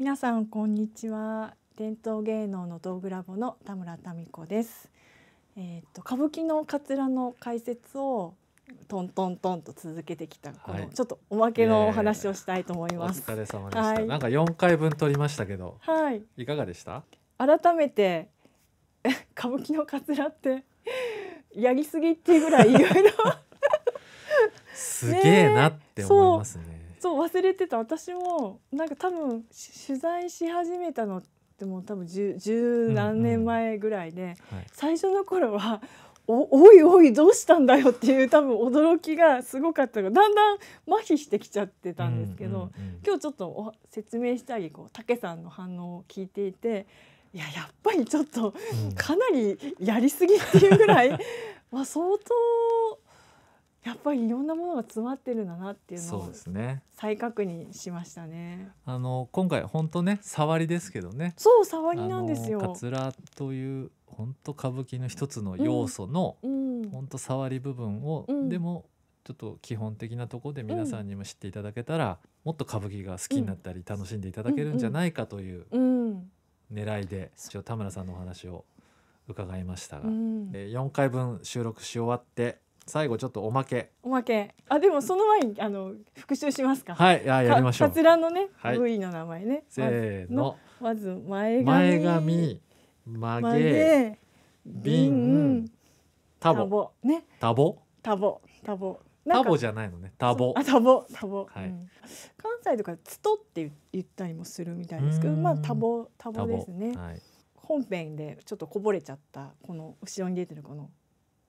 皆さんこんにちは伝統芸能の道具ラボの田村民子ですえー、っと歌舞伎のカツラの解説をトントントンと続けてきたこの、ちょっとおまけのお話をしたいと思います、お疲れ様でした、はい、なんか四回分撮りましたけどはいいかがでした改めて歌舞伎のカツラってやりすぎっていうぐらいいろいろすげえなって思いますねそう忘れてた私もなんか多分取材し始めたのってもう多分十何年前ぐらいで、うんうん、最初の頃はおおいおいどうしたんだよっていう多分驚きがすごかったがだんだん麻痺してきちゃってたんですけど、うんうんうん、今日ちょっと説明したりこう竹さんの反応を聞いていていややっぱりちょっとかなりやりすぎっていうぐらい、まあ、相当やっぱりいろんなものが詰まってるんだなっていうのを再確認しましたね。あの今回本当ね触りですけどね。そう触りなんですよ。カツラという本当歌舞伎の一つの要素の、うんうん、本当触り部分を、うん、でもちょっと基本的なところで皆さんにも知っていただけたら、もっと歌舞伎が好きになったり楽しんでいただけるんじゃないかという狙いで一応田村さんのお話を伺いましたが、うん、えー、4回分収録し終わって最後ちょっとおまけおまけあでもその前にあの復習しますかはいあやりましょうかつらのね、部位の名前ねせーのまず前髪前髪。曲げ瓶タボねタボタボタボタボじゃないのねタボあタボタボ、はい、関西とかつとって言ったりもするみたいですけどまあタボタボですね、はい、本編でちょっとこぼれちゃったこの後ろに出てるこの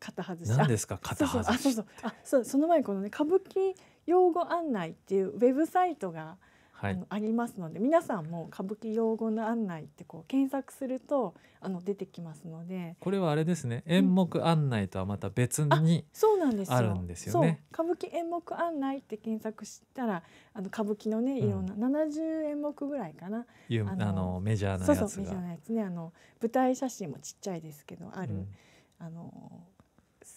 型外し何ですか型外しあそうそうあそうその前にこのね歌舞伎用語案内っていうウェブサイトが、はい、あありますので皆さんも歌舞伎用語の案内ってこう検索するとあの出てきますのでこれはあれですね演目案内とはまた別に、そうなんですあるんですよね歌舞伎演目案内って検索したらあの歌舞伎のねいろんな、七十演目ぐらいかなあのメジャーなやつがそうそうメジャーなやつねあの舞台写真もちっちゃいですけどある、うん、あの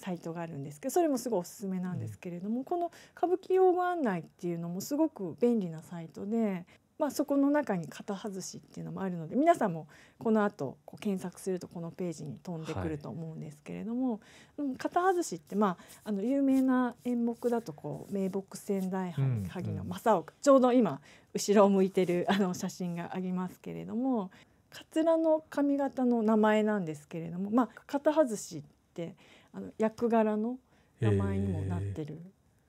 サイトがあるんですけどそれもすごいおすすめなんですけれども、うん、この歌舞伎用語案内っていうのもすごく便利なサイトで、まあ、そこの中に型外しっていうのもあるので皆さんもこの後こう検索するとこのページに飛んでくると思うんですけれども、はい、型外しって、まあ、あの有名な演目だとこう名木仙台萩の正岡、うんうん、ちょうど今後ろを向いてるあの写真がありますけれども。カツラの髪型の名前なんですけれども、まあ、型外しってあの役柄の名前にもなってる、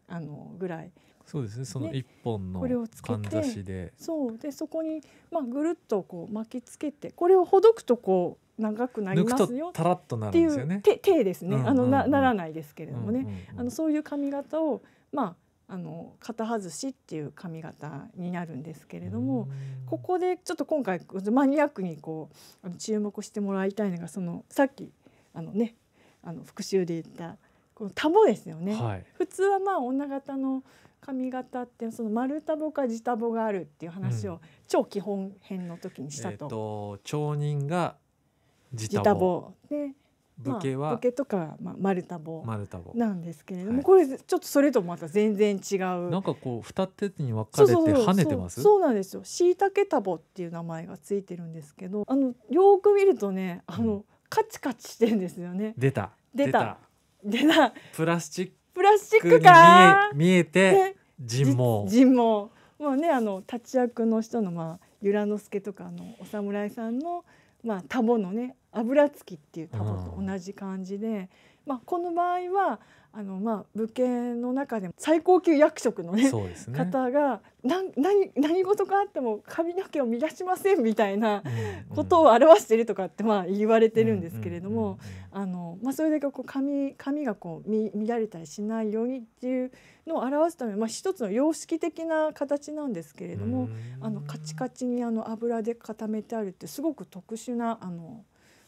えー、あのぐらいそうですねその一本のでそうでそこに、まあ、ぐるっとこう巻きつけてこれをほどくとこう長くなりますよたらっとなるんですよね。手手ですね、あのなならないですけれどもね、あのそういう髪型をまああの肩外しっていう髪型になるんですけれども、ここでちょっと今回マニアックにこう注目してもらいたいのがそのさっきあのねあの復習で言ったこのタボですよね、はい、普通はまあ女方の髪型ってその丸タボか地タボがあるっていう話を超基本編の時にしたと。うん、えー、と町人が地タボで武家は、まあ、武家とか、まあ、丸タボなんですけれども、はい、これちょっとそれともまた全然違うなんかこう二手に分かれて跳ねてますそうなんですよしいたけタボっていう名前がついてるんですけどあのよく見るとねあの、うんカチカチしてんですよね出た出た出たプラスチックプラスチックか見えて人毛人毛もうねあの立役の人のまあ由良之助とかのお侍さんのまあタボのね油付きっていうタボと同じ感じで、うん、まあこの場合はあのまあ武家の中でも最高級役職のね、ね方が何何何事があっても髪の毛を乱しませんみたいなことを表してるとかってまあ言われてるんですけれども、あのまあそれだけこう髪髪がこう乱れたりしないようにっていうのを表すためまあ一つの様式的な形なんですけれども、あのカチカチにあの油で固めてあるってすごく特殊なあの。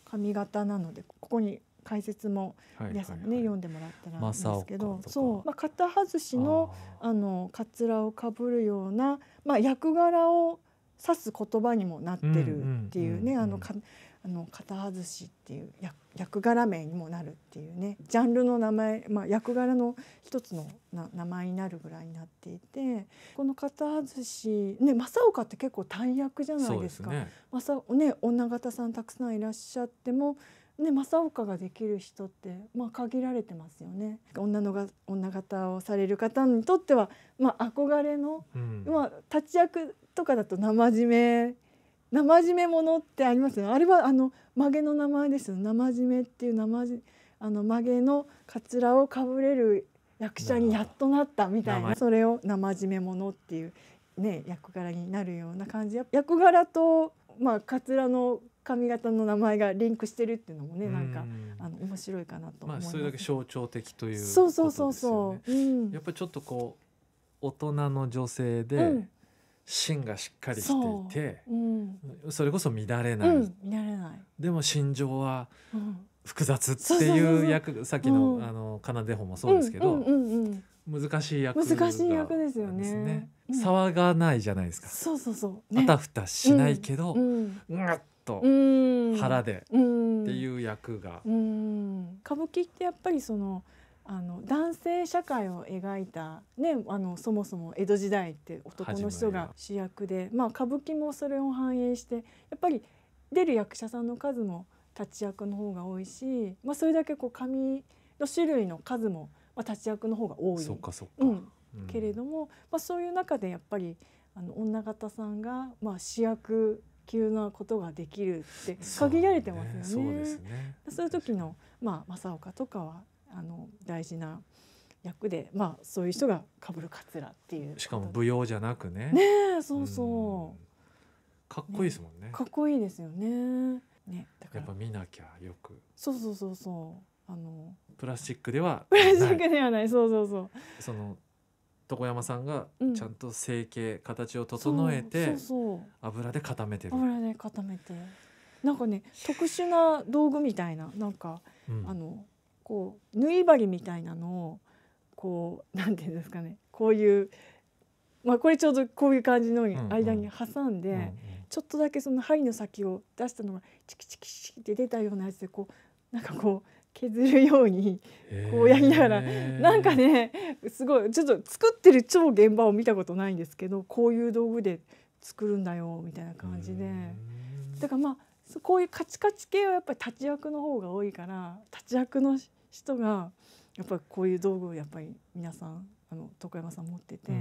髪型なのでここに解説も皆さんね、読んでもらったらなんですけどそう、まあ、肩外しのあのかつらをかぶるような、まあ、役柄を指す言葉にもなってるっていうねあのかあの肩外しっていう役柄名にもなるっていうねジャンルの名前、まあ、役柄の一つの名前になるぐらいになっていてこの肩外し、ね、正岡って結構大役じゃないですか。すね、ね、女方さんたくさんいらっしゃってもね、正岡ができる人って、まあ、限られてますよね。女のが女方をされる方にとっては、まあ、憧れの、うん、まあ、立役とかだと生締め生締めものってありますよね。あれはあの曲げの名前ですよ。生締めっていう生じあの曲げのカツラをかぶれる役者にやっとなったみたいなそれを生締めものっていう、ね、役柄になるような感じ役柄と、まあ、カツラの髪型の名前がリンクしてるっていうのもね、なんかあの面白いかなと思います、まあ、それだけ象徴的という、そうそうそうそう、うん、やっぱりちょっとこう大人の女性で、うん芯がしっかりしていてそうん、それこそ乱れない、うん、乱れないでも心情は複雑っていう役さっきの,、うん、あの奏で法もそうですけど、うん難しい役、ね、難しい役ですよね、すね、騒がないじゃないですかそうそうそう、ね、あたふたしないけど、うん、うんと腹でっていう役が。歌舞伎ってやっぱりそのあの男性社会を描いた、ね、あのそもそも江戸時代って男の人が主役で、まあ、歌舞伎もそれを反映してやっぱり出る役者さんの数も立役の方が多いし、まあ、それだけこう紙の種類の数も、まあ、立役の方が多いそうかそうか、うん、けれども、まあ、そういう中でやっぱりあの女方さんが、まあ、主役急なことができるって限られてますよね。そう、ね,、ですねそういう時の、まあ、正岡とかはあの大事な役で、まあ、そういう人がかぶるかつらっていうしかも舞踊じゃなくねねそうそうかっこいいですもんね、ね、かっこいいですよねねやっぱ見なきゃよくそうそうそうそうあのプラスチックではプラスチックではないそうそうそうその床山さんがちゃんと成形、うん、形を整えてそそうう油で固めてる油で固めてなんかね特殊な道具みたいななんか、うん、あのこう縫い針みたいなのをこうなんていうんですかねこういう、まあ、これちょうどこういう感じの間に挟んで、うんうん、ちょっとだけその針の先を出したのがチキチキチキって出たようなやつでこうなんかこう。削るようにこうやりながら、なんかねすごいちょっと作ってる超現場を見たことないんですけどこういう道具で作るんだよみたいな感じでだからまあこういうカチカチ系はやっぱり立役の方が多いから立役の人がやっぱりこういう道具をやっぱり皆さんあの徳山さん持ってて、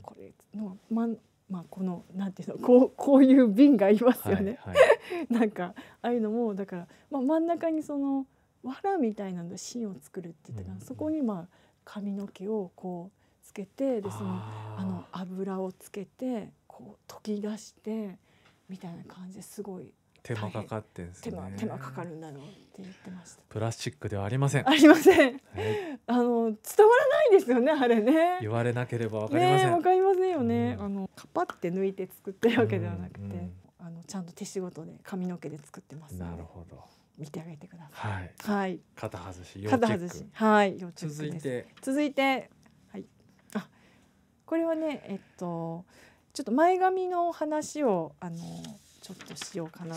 これのままあこのなんていうのこうこういう瓶がいますよね。はいはい、なんかああいうのもだからまあ真ん中にその。藁みたいなの芯を作るって言ったから、そこにまあ髪の毛をこうつけてでそのあの油をつけてこう溶き出してみたいな感じですごい手間かかってんす、ね、手間手間かかるんだろうって言ってましたプラスチックではありませんありません、あの伝わらないですよねあれね言われなければわかりませんわ、ね、かりませんよね、うん、あのカパって抜いて作ってるわけではなくて、うんうん、あのちゃんと手仕事で髪の毛で作ってます、ね、なるほど見てあげてください。はい。肩外し、肩外し、はい、要チ続いて、続いて、はい。あ、これはね、えっとちょっと前髪の話をあのちょっとしようかな。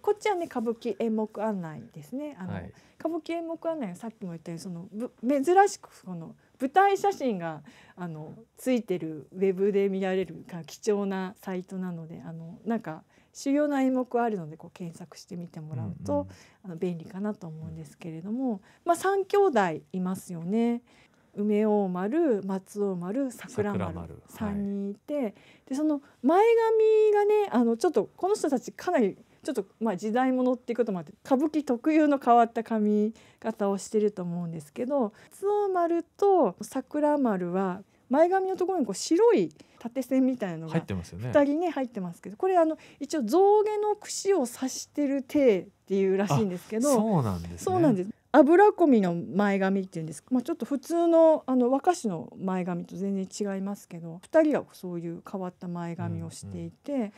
こっちはね歌舞伎演目案内ですね。あの、はい、歌舞伎演目案内さっきも言ったようにその珍しくこの舞台写真があのついてるウェブで見られる貴重なサイトなのであのなんか主要な演目はあるのでこう検索してみてもらうと、うんうん、あの便利かなと思うんですけれども、まあ、3兄弟いますよね。梅大丸松尾丸桜丸3人いて、はい、でその前髪がねあのちょっとこの人たちかなりちょっとまあ時代物っていうこともあって歌舞伎特有の変わった髪型をしてると思うんですけど松尾丸と桜丸は前髪のところにこう白い縦線みたいなのが2人ね入ってますけどこれあの一応象牙の櫛を刺してる手っていうらしいんですけどそうなんです、ね、そうなんです油込みの前髪っていうんですか、まあ、ちょっと普通のあの和菓子の前髪と全然違いますけど2人はそういう変わった前髪をしていて、うんうん、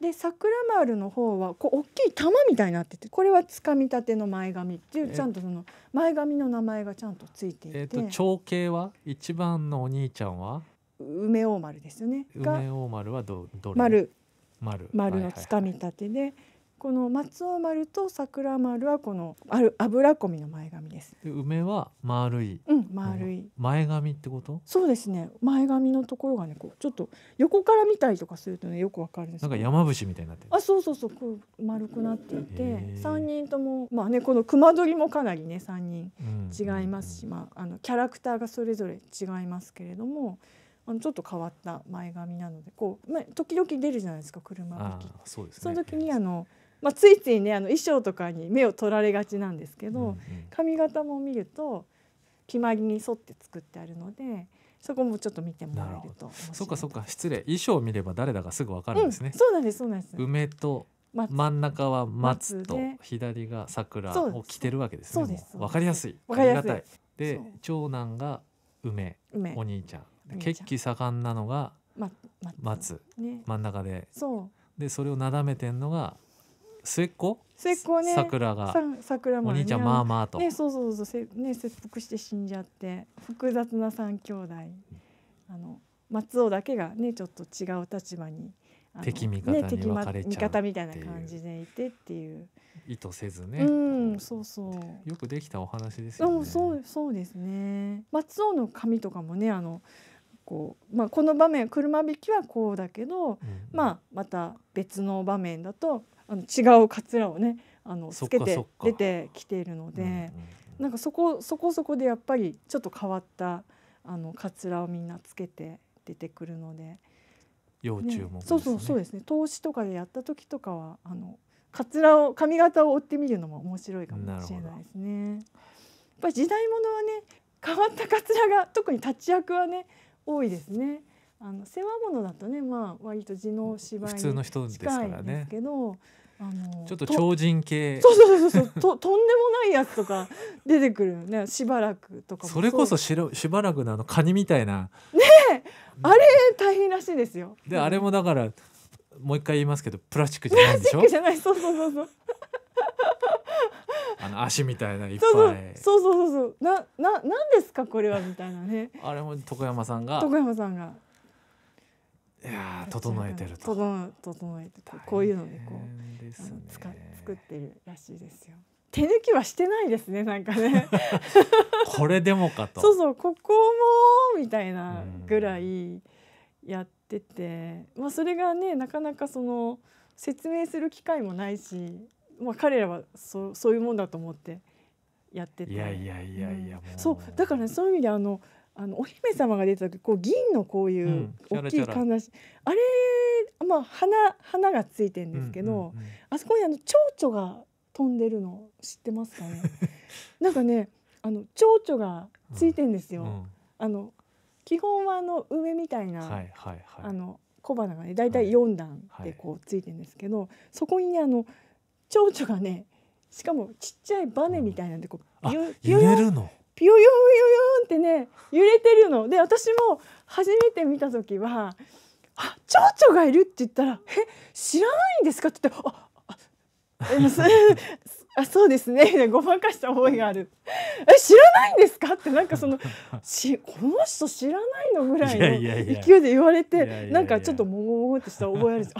で桜丸の方はこう大きい玉みたいになっててこれはつかみたての前髪っていうちゃんとその前髪の名前がちゃんとついていて。えー、と長兄は一番のお兄ちゃんは梅大丸ですよね。梅大丸はどどれ丸丸丸のつかみたてで、はいはいはいこの松尾丸と桜丸はこのある油込みの前髪です。で梅は丸い。うん、丸い。前髪ってこと？そうですね。前髪のところがね、こうちょっと横から見たりとかするとね、よくわかるんですなんか山伏みたいになってあ、そうそうそう、こう丸くなっていて三人ともまあね、この熊取りもかなりね、三人違いますし、。まああのキャラクターがそれぞれ違いますけれども、あのちょっと変わった前髪なので、こうまあ時々出るじゃないですか、車あそうですね。その時にあのまあ、ついついねあの衣装とかに目を取られがちなんですけど、うんうん、髪型も見ると決まりに沿って作ってあるのでそこもちょっと見てもらえるとそっかそっか失礼衣装を見れば誰だかすぐ分かるんですね、うん、そうなんですそうなんです梅と真ん中は松と左が桜を着てるわけですね分かりやすいありがたいで長男が梅お兄ちゃん血気盛んなのが松、松ね、真ん中でそでそれをなだめてんのが末っ子末っ子ね桜が桜も、ね、お兄ちゃんまあまあとねそうそうそうせね切腹して死んじゃって複雑な三兄弟あの松尾だけがねちょっと違う立場に敵味方に分かれちゃう、ね、味方みたいな感じでいてっていう意図せずねうんそうそうよくできたお話ですよねそうそうですね松尾の髪とかもねあのこう、まあ、この場面車引きはこうだけど、うん、まあ、また別の場面だとあの違うかつらをねあのつけて出てきているので、んなんかそこそこそこでやっぱりちょっと変わったあのかつらをみんなつけて出てくるので。要注目、ねね、そうそうそうですね投資とかでやった時とかはあのかつらを髪型を追ってみるのも面白いかもしれないですね。やっぱり時代物はね変わったかつらが特に立役はね多いですね。あの世話物だとね、まあ、割と地の芝居通の人ですけど、あのちょっと超人系そうそうそうそうと とんでもないやつとか出てくるねしばらくとかそれこそしろしばらくのあのカニみたいなねあれ大変らしいですよで、あれもだからもう一回言いますけどプラスチックじゃないでしょプラスチックじゃないそうそうそうそう あの足みたいないっぱいそうそうそうそうなななんですかこれはみたいなねあれも徳山さんが徳山さんがいや整えてると整整えてこういうのでこうでね、使作ってるらしいですよ手抜きはしてないですねなんかねこれでもかとそうそうここもみたいなぐらいやってて、まあ、それがねなかなかその説明する機会もないし、まあ、彼らはそそういうもんだと思ってやってていやいやいやいや、うん、そうだから、ね、そういう意味であのあのお姫様が出た時こう銀のこういう大きいかんざし、あれ、まあ、花花がついてるんですけど、あそこにあの蝶々が飛んでるの知ってますかね なんかねあの蝶々がついてんですよ。うんうん、あの基本はあの上みたいな、はいはいはい、あの小花がねだいたい4段でこうついてるんですけど、はいはい、そこにねあの蝶々がねしかもちっちゃいバネみたいなんでこう、うん、あ揺れるのピヨヨヨヨンってね揺れてるので私も初めて見た時は「あ蝶々がいる」って言ったら「え知らないんですか?」って言って「ああそうですね」ごまかした覚えがある「え知らないんですか?」ってなんかそのしこの人知らないのぐらいの勢いで言われてなんかちょっともごもごってした覚えあるんです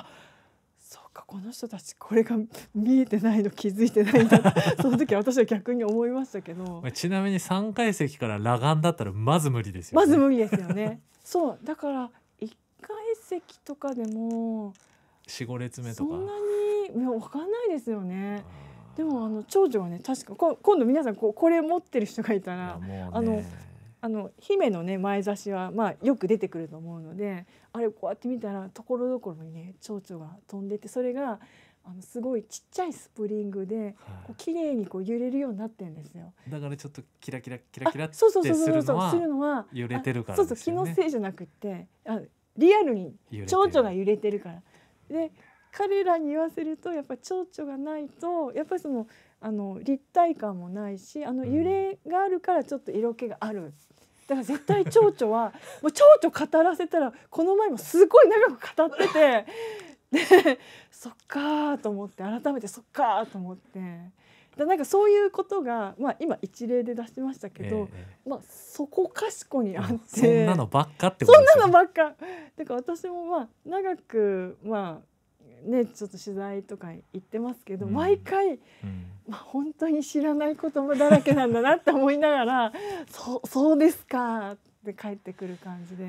この人たちこれが見えてないの気づいてないんだ その時私は逆に思いましたけどちなみに3階席から裸眼だったらまず無理ですよ、ね、まず無理ですよね そうだから1階席とかでも45列目とかそんなにいや分かんないですよねでもあの長女はね確か今度皆さんここれ持ってる人がいたらあのあの姫のね前差しはまあよく出てくると思うのであれこうやって見たらところどころにね蝶々が飛んでてそれがあのすごいちっちゃいスプリングでこう綺麗にこう揺れるようになってるんですよ。だからちょっとキラキラキラキラってするのは揺れてるから、ね、そうそう気のせいじゃなくってあリアルに蝶々が揺れてるから。で彼らに言わせるとやっぱ蝶々がないとやっぱりそのあの立体感もないしあの揺れがあるからちょっと色気があるだから絶対蝶々は もう蝶々語らせたらこの前もすごい長く語ってて でそっかーと思って改めてそっかーと思ってだなんかそういうことが、まあ、今一例で出しましたけど、えー、まあ、そこかしこにあってそんなのばっかってこと、ね、そんなのばっかだから私もまあ長くまねちょっと取材とか行ってますけど、うん、毎回、うん、まあ、本当に知らない言葉だらけなんだなって思いながら そそうですかって帰ってくる感じで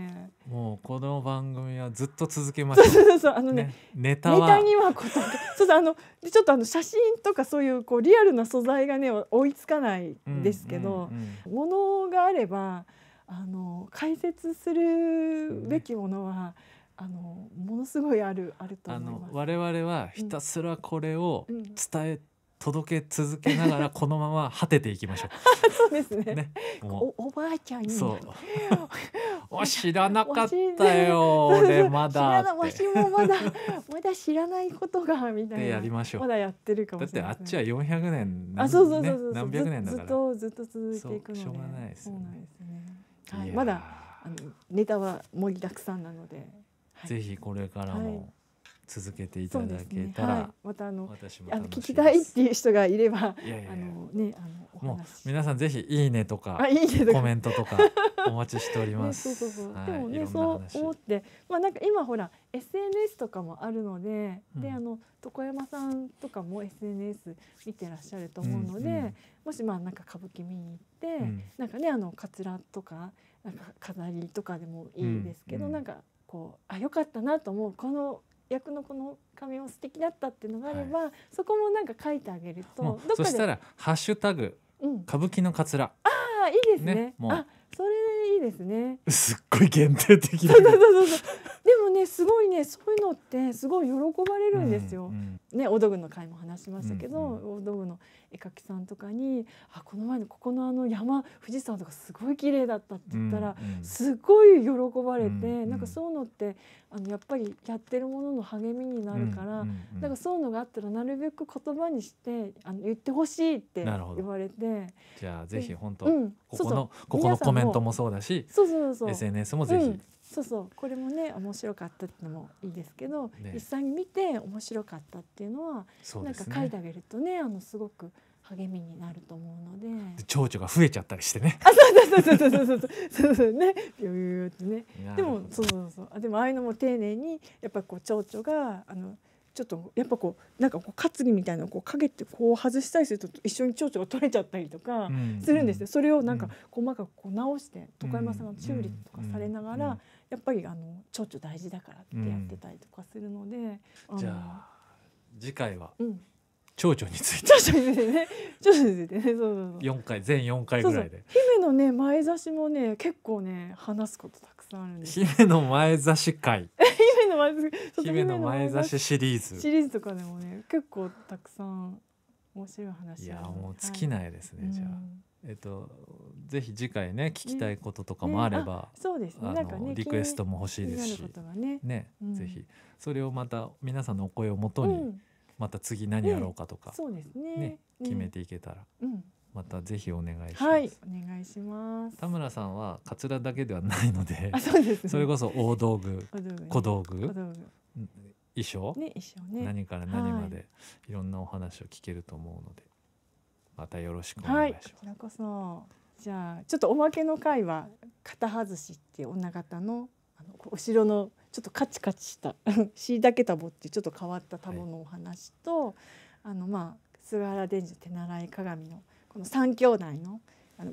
もうこの番組はずっと続けましたそうそうそうあのね、ね、ネタネタにはことそうそうあのちょっとあの写真とかそういうこうリアルな素材がね追いつかないですけど、うんもの、うん、があればあの解説するべきものは、うあのものすごいあるあるとあの我々はひたすらこれを伝え、うん、届け続けながら このまま果てていきましょう。そうですね。ねおおばあちゃんに。そう。お知らなかったよ。俺まだ。わしもまだまだ知らないことがみたいな。やりましょう。まだやってるかもしれない。だってあっちは四百年あそうそうそうそう何百年だから。ずっとずっと続いていくので。しょうがないですね。はいまだあのネタは盛りだくさんなので。ぜひこれからも続けていただけたら、はいねはい、またあのあの聞きたいっていう人がいれば いやいやあのねあのもう皆さんぜひいいねとかいいねとかコメントとか お待ちしております。そうそうそう、はい、でもねそう思ってまあなんか今ほら SNS とかもあるので、うん、であの床山さんとかも SNS 見てらっしゃると思うので、うんうん、もしまあなんか歌舞伎見に行って、うん、なんかねあのカツラとかなんか飾りとかでもいいですけど、うん、なんかこうあ良かったなと思うこの役のこの髪も素敵だったっていうのがあれば、はい、そこもなんか書いてあげるとそしたら「ハッシュタグ、うん、歌舞伎のかつら」ああいいですねねあそれいいですね すっごい限定的そうそうそうそうねすごいねそういうのってすごい喜ばれるんですよ。うんうん、ねお道具の会も話しましたけど、うんうん、お道具の絵描きさんとかに「あこの前のここのあの山富士山とかすごい綺麗だった」って言ったら、うんうん、すごい喜ばれて、うんうん、なんかそういうのってあのやっぱりやってるものの励みになるから、うんうんうん、なんかそういうのがあったらなるべく言葉にしてあの言ってほしいって言われてじゃあぜひ本当、うん、ここの、そうそうここのコメントもそうだしそうそうそう SNS もぜひ。そうそうこれもね面白かったってのもいいですけど、ね、実際に見て面白かったっていうのはう、ね、なんか書いてあげるとねあのすごく励みになると思うので蝶々が増えちゃったりしてねあそうそうそうそうそうそうそうそうねビューってねでもそうそうそうあでもああいうのも丁寧にやっぱこう蝶々があのちょっとやっぱこうなんかこう担ぎみたいなこう影ってこう外したりすると一緒に蝶々が取れちゃったりとかするんですよ、うんうん、それをなんか細かくこう直して、うん、徳山さんが修理とかされながら、やっぱりあの蝶々大事だからってやってたりとかするので、うん、じゃあ次回は、蝶々について。蝶々についてね。蝶々についてね。そうそうそう。四回全四回ぐらいでそうそう。姫のね前差しもね結構ね話すことたくさんあるんです。姫の前差し会。姫の前差し。姫の前座しシリーズ。シリーズとかでもね結構たくさん面白い話、いやもう尽きないですね、はい、じゃあ。うんえっと、ぜひ次回ね聞きたいこととかもあれば、リクエストも欲しいですしねね、うん、ぜひそれをまた皆さんのお声をもとに、また次何やろうかとか、そうですねね決めていけたら、うんまたぜひお願いします、はい。お願いします。田村さんはかつらだけではないので、そでね、それこそ大道具、小道具、ね、衣装、衣装ね、何から何まで、い、ろんなお話を聞けると思うので、またよろしくお願いします。はい、こちらこそじゃあちょっとおまけの回は肩外しっていう女方のあの後ろのちょっとカチカチしたしたけタボっていうちょっと変わったタボのお話と、はい、あのまあ菅原伝授手習い鏡のこの三兄弟の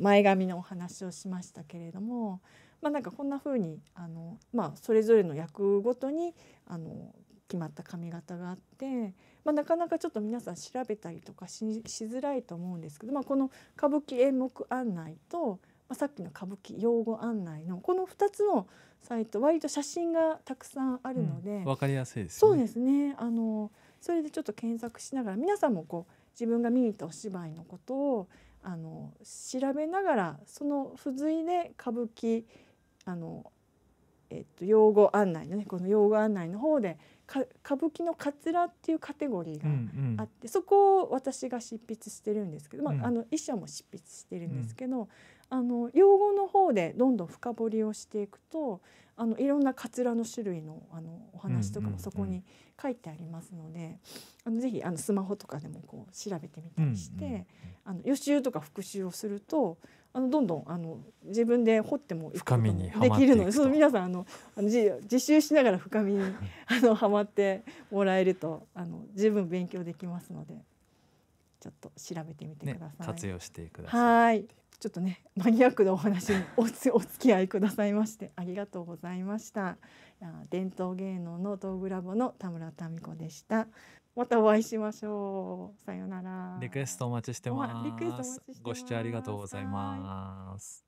前髪のお話をしましたけれども、まあ、なんかこんなふうにあのまあそれぞれの役ごとにあの決まった髪型があって、まあ、なかなかちょっと皆さん調べたりとかしづらいと思うんですけど、まあ、この歌舞伎演目案内と、まあ、さっきの歌舞伎用語案内のこの2つのサイト割と写真がたくさんあるので、うん、かりやすいです、ね、そうですねあのそれでちょっと検索しながら皆さんもこう自分が見に行ったお芝居のことをあの調べながらその付随で歌舞伎あのえっと、用語案内のねこの用語案内の方で歌舞伎のかつらっていうカテゴリーがあって、うんうん、そこを私が執筆してるんですけど、まあ、うん、あの衣装も執筆してるんですけど、うん、あの用語の方でどんどん深掘りをしていくとあのいろんなかつらの種類のあのお話とかもそこに書いてありますので、あのぜひあのスマホとかでもこう調べてみたりして、うんうん、あの予習とか復習をするとあのどんどんあの自分で掘っても深みにできるのでその皆さんあのあの自習しながら深みにあのはまってもらえるとあの十分勉強できますのでちょっと調べてみてください。ね、活用してくださいちょっとねマニアックなお話に おつお付き合いくださいましてありがとうございました。伝統芸能の道具ラボの田村民子でした。またお会いしましょう。さよなら。リクエストお待ちしてます。リクエストお待ちしてます。ご視聴ありがとうございます。